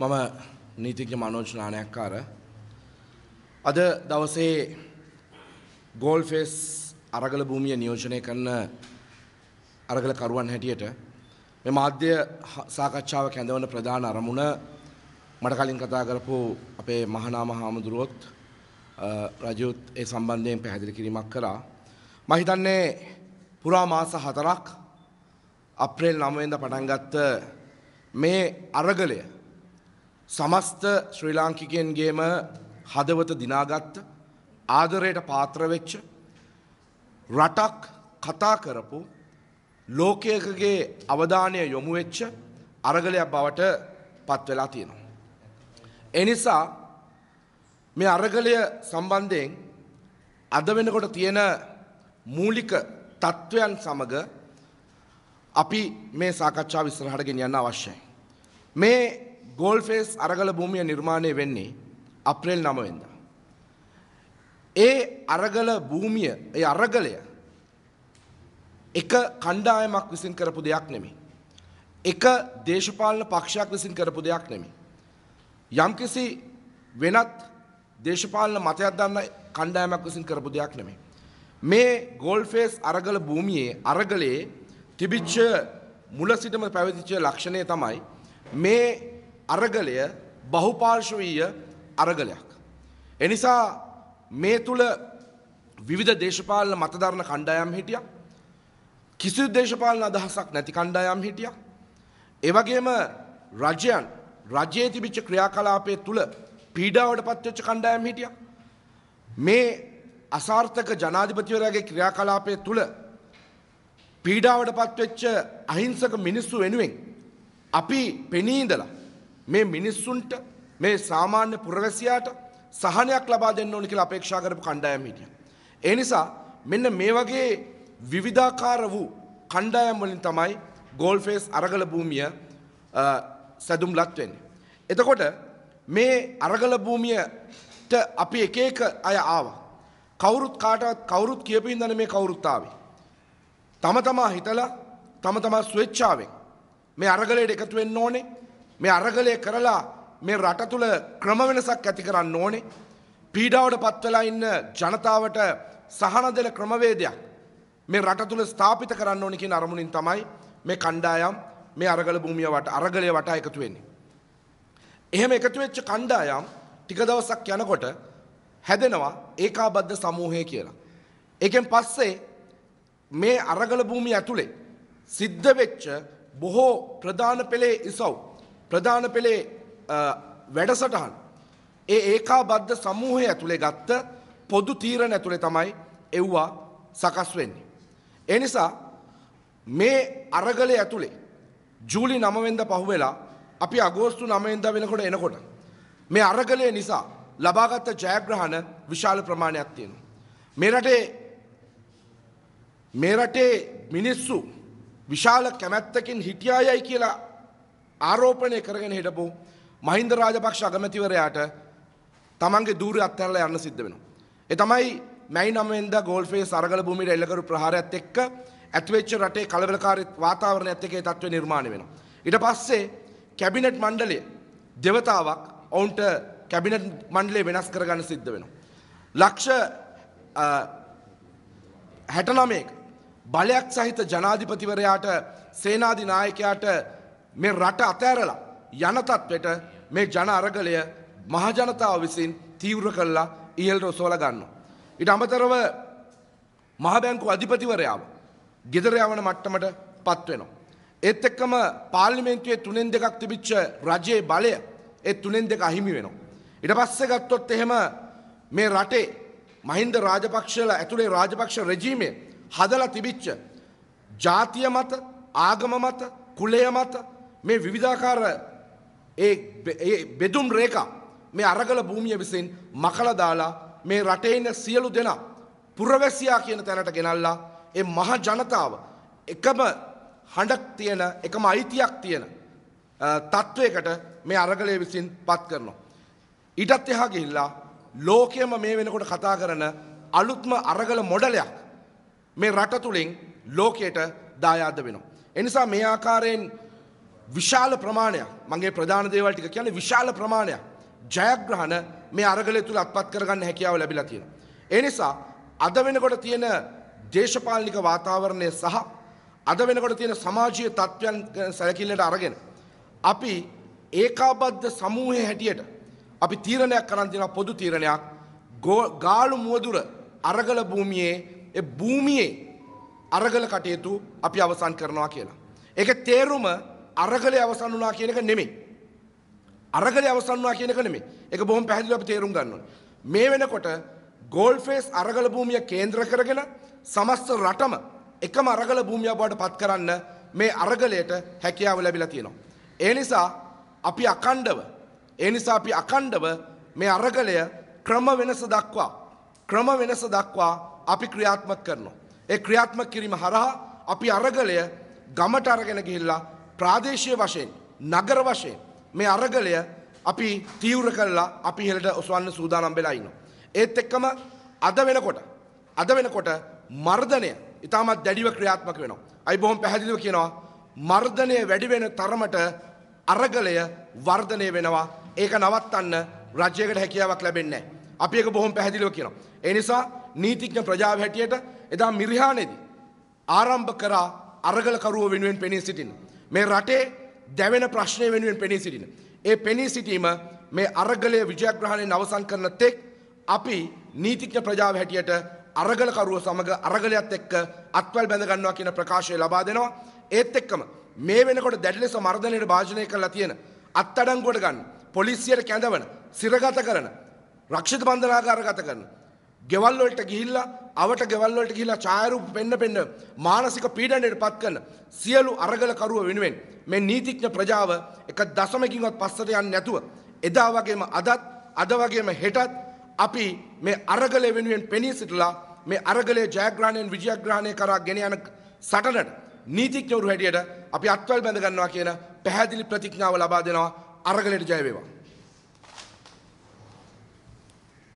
මම නීතිඥ මනෝජ් නානයක්කාර අද දවසේ ගෝල් ෆෙස් අරගල භූමිය නියෝජනය කරන අරගල කරුවන් හැටියට මේ මාධ්‍ය සාකච්ඡාව කැඳවන ප්‍රධාන අරමුණ මට කලින් කතා කරපු අපේ මහනාම හාමුදුරුවොත් රජුත් ඒ සම්බන්ධයෙන් පැහැදිලි කිරීමක් කළා මම හිතන්නේ පුරා මාස හතරක් අප්‍රේල් 9 වෙනිදා පටන් ගත්ත මේ අරගලය සමස්ත ශ්‍රී ලාංකිකයන්ගේම හදවත දිනාගත්ත ආදරයට පාත්‍රවෙච්ච රටක් කතා කරපු ලෝකයකගේ අවධානය යොමු වෙච්ච අරගලයක් බවට පත් වෙලා තියෙනවා. එනිසා මේ අරගලය සම්බන්ධයෙන් අද වෙනකොට තියෙන මූලික තත්ත්වයන් සමග අපි මේ සාකච්ඡාව ඉස්සරහට ගෙනියන්න අවශ්‍යයි. මේ ගෝල්ෆේස් අරගල භූමිය නිර්මාණය වෙන්නේ අප්‍රේල් නමවෙද. ඒ අරගල භූමිය ඒ අරගලය එක කණ්ඩායමක් විසින් කරපු දෙයක් නෙමේ. එක දේශපාලන පක්ෂයක් විසින් කරපු දෙයක් නෙමේ. යම්කිසි වෙනත් දේශපාලන මතයක් දන්න කණ්ඩායමක් විසින් කරපු දෙයක් නෙමේ. මේ ගෝල්ෆේස් අරගල භූමියේ අරගලයේ තිබිච්ච මුල සිටම පැවතිච්ච ලක්ෂණය තමයි මේ අරගලය බහුපාර්ශවීය අරගලයක්. එනිසා මේ තුළ විවිධ දේශපාලන මතධරණ කණ්ඩායම් හිටිය. කිසි දේශපාලන අදහසක් නැති කණ්ඩායම් හිටිය. එවගේම රජයන් රජයේ තිබිච්ච ක්‍රියාකලාපය තුළ පීඩාවට පත්වෙච්ච කණ්ඩායම් හිටිය. මේ අසාර්ථක ජනාධිපතිවරයාගේ ක්‍රියාකලාපය තුළ පීඩාවට පත්වෙච්ච අහිංසක මිනිස්සු වෙනුවෙන් අපි පෙනීදලා මේ මිනිස්සුන්ට මේ සාමාන්‍ය පුරවැසියාට සහනයක් ලබා දෙන්න ඕනි කියලා අපේක්ෂා කරපු කණ්ඩායම් හිටියා. ඒ නිසා මෙන්න මේ වගේ විවිධාකාර වූ කණ්ඩායම් වලින් තමයි ගෝල්ෆේස් අරගල භූමිය සැදුම්ලත් වෙන්නේ. එතකොට මේ අරගල භූමියට අපි එක එක අය ආවා. කවුරුත් කාටවත් කවුරුත් කියපු ඉඳන මේ කවුරුත් ආවේ. තම තමා හිතලා තම තමා ස්වේච්ඡාවෙන් මේ අරගලයට එකතු වෙන්න ඕනේ. මේ අරගලය කරලා මේ රට තුළ ක්‍රම වෙනසක් ඇති කරන්න ඕනේ. පීඩාවට පත්වලා ඉන්න ජනතාවට සහන දෙන ක්‍රමවේදයක් මේ රට තුළ ස්ථාපිත කරන්න ඕනි කියන අරමුණින් තමයි මේ කණ්ඩායම් මේ අරගල භූමිය වට අරගලය වටා එකතු වෙන්නේ. එහෙම එකතු වෙච්ච කණ්ඩායම් ටික දවසක් යනකොට හැදෙනවා ඒකාබද්ධ සමූහය කියලා. ඒකෙන් පස්සේ මේ අරගල භූමිය ඇතුලේ සිද්ධ වෙච්ච බොහෝ ප්‍රධාන පෙළේ ඉසව් ප්‍රධාන පෙළේ වැඩසටහන් ඒ ඒකා බද්ධ සමූහය ඇතුළේ ගත්ත පොදු තීරණ ඇතුළේ තමයි එව්වා සකස් වෙන්නේ. ඒ නිසා මේ අරගලය ඇතුළේ ජූලි 9 වෙනිදා පහුවෙලා අපි අගෝස්තු 9 වෙනිදා වෙනකොට එනකොට මේ අරගලය නිසා ලබාගත් ජයග්‍රහණ විශාල ප්‍රමාණයක් තියෙනවා. මේ රටේ මේ රටේ මිනිස්සු විශාල කැමැත්තකින් හිටියායයි කියලා ආරෝපණය කරගෙන හිටපු මහින්ද රාජපක්ෂ අගමැතිවරයාට තමන්ගේ දූරය අත්හැරලා යන්න සිද්ධ වෙනවා. ඒ තමයි මැයි 9 වෙනිදා ගෝල්ෆේ සරගල භූමියට එල්ලකරු ප්‍රහාරයත් එක්ක ඇතිවෙච්ච රටේ කලබලකාරී වාතාවරණයත් එක්ක ඒ තත්ත්වය නිර්මාණය වෙනවා. ඊට පස්සේ කැබිනට් මණ්ඩලය දෙවතාවක් ඔවුන්ට කැබිනට් මණ්ඩලය වෙනස් කරගන්න සිද්ධ වෙනවා. ලක්ෂ 69ක බලයක් සහිත ජනාධිපතිවරයාට සේනාධිනායකයාට මේ රට අතෑරලා යන තත්වෙට මේ ජන අරගලය මහජනතාව විසින් තීව්‍ර කළා ඉහළට ඔසවලා ගන්නවා. ඊට අමතරව මහ බැංකු අධිපතිවරයාව ගෙදර යවන මට්ටමට පත් වෙනවා. ඒත් එක්කම පාර්ලිමේන්තුවේ තුනෙන් දෙකක් තිබිච්ච රජයේ බලය ඒ තුනෙන් දෙක අහිමි වෙනවා. ඊට පස්සේ ගත්තොත් එහෙම මේ රටේ මහින්ද රාජපක්ෂල ඇතුළේ රාජපක්ෂ රජීමය හදලා තිබිච්ච ජාතිය මත ආගම මත කුලය මත මේ විවිධාකාර ඒ බෙදුම් රේකා මේ අරගල භූමිය විසින් මකලා දාලා මේ රටේ ඉන්න සියලු දෙනා පුරවැසියා කියන තැනට ගෙනල්ලා ඒ මහ ජනතාව එකම හඬක් තියෙන එකම අයිතියක් තියෙන තත්ත්වයකට මේ අරගලය විසින් පත් කරනවා. ඊටත් එහා ගිහිල්ලා ලෝකයම මේ වෙනකොට කතා කරන අලුත්ම අරගල මොඩලයක් මේ රට තුළින් ලෝකයට දායාද වෙනවා. එනිසා මේ ආකාරයෙන් විශාල ප්‍රමාණයක් මගේ ප්‍රධාන දේවල් ටික කියන්නේ විශාල ප්‍රමාණයක් ජයග්‍රහණ මේ අරගලය තුල අත්පත් කරගන්න හැකියාව ලැබිලා තියෙනවා. ඒ නිසා අද වෙනකොට තියෙන දේශපාලනික වාතාවරණය සහ අද වෙනකොට තියෙන සමාජීය තත්ත්වයන් සැලකිල්ලට අරගෙන අපි ඒකාබද්ධ සමූහයේ හැටියට අපි තීරණයක් කරන් දෙනවා පොදු තීරණයක් ගාලු මුවදුර අරගල භූමියේ ඒ භූමියේ අරගල කටයුතු අපි අවසන් කරනවා කියලා. ඒකේ තේරුම අරගලේ අවසන් වුණා කියන එක නෙමෙයි. අරගලේ අවසන් වුණා කියන එක නෙමෙයි. ඒක බොහොම පැහැදිලිව අපි තේරුම් ගන්න ඕනේ. මේ වෙනකොට ගෝල්ෆේස් අරගල භූමිය කේන්ද්‍ර කරගෙන සමස්ත රටම එකම අරගල භූමිය බවට පත් කරන්න මේ අරගලයට හැකියාව ලැබිලා තියෙනවා. ඒ නිසා අපි අකණ්ඩව ඒ නිසා අපි අකණ්ඩව මේ අරගලය ක්‍රම වෙනස දක්වා ක්‍රම වෙනස දක්වා අපි ක්‍රියාත්මක කරනවා. ඒ ක්‍රියාත්මක කිරීම හරහා අපි අරගලය ගමට අරගෙන ගිහිල්ලා ප්‍රාදේශය වශයෙන් නගර වශයෙන් මේ අරගලය අපි තීව්‍ර කරලා අපි ඉහළට ඔසවන්න සූදානම් වෙලා ඉන්නවා. ඒත් එක්කම අද වෙනකොට අද වෙනකොට මර්ධනය ඉතාමත් දැඩිව ක්‍රියාත්මක වෙනවා. අයි බොහොම පැහැදිලිව කියනවා මර්ධනය වැඩි වෙන තරමට අරගලය වර්ධනය වෙනවා. ඒක නවත්තන්න රජයකට හැකියාවක් ලැබෙන්නේ නැහැ. අපි ඒක බොහොම පැහැදිලිව කියනවා. ඒ නිසා නීතිඥ ප්‍රජාව හැටියට එදා මිරිහානේදී ආරම්භ කරා අරගලකරුව වෙනුවෙන් පෙනී සිටින්න. මේ රටේ දැවෙන ප්‍රශ්නය වෙනුවෙන් පෙනී සිටින. ඒ පෙනී සිටීම මේ අරගලය විජයග්‍රහණයෙන් අවසන් කරන තෙක් අපි නීතිඥ ප්‍රජාව හැටියට අරගලකරුව සමඟ අරගලයත් එක්ක අත්වල් බැඳගන්නවා කියන ප්‍රකාශය ලබා දෙනවා. ඒත් එක්කම මේ වෙනකොට දැඩි ලෙස මර්ධනයට භාජනය කරලා තියෙන අත්අඩංගුවට ගන්න පොලිසියට කැඳවන සිරගත කරන රක්ෂිත බන්ධනාගාරගත කරන ගෙවල් වලට ගිහිල්ලා අවට ගෙවල් වලට ගිහිලා ඡායාරූප පෙන්න පෙන්න මානසික පීඩනයට පත් කරන සියලු අරගලකරුව වෙනුවෙන් මේ නීතිඥ ප්‍රජාව එක දශමකින්වත් පස්සට යන්නේ නැතුව එදා වගේම අදත් අද වගේම හෙටත් අපි මේ අරගලය වෙනුවෙන් පෙනී සිටලා මේ අරගලයේ ජයග්‍රහණයෙන් විජයග්‍රහණය කරා ගෙන යන සටනට නීතිඥවරු හැටියට අපි අත්වල් බැඳ ගන්නවා කියන පැහැදිලි ප්‍රතිඥාව ලබා දෙනවා අරගලයට ජය වේවා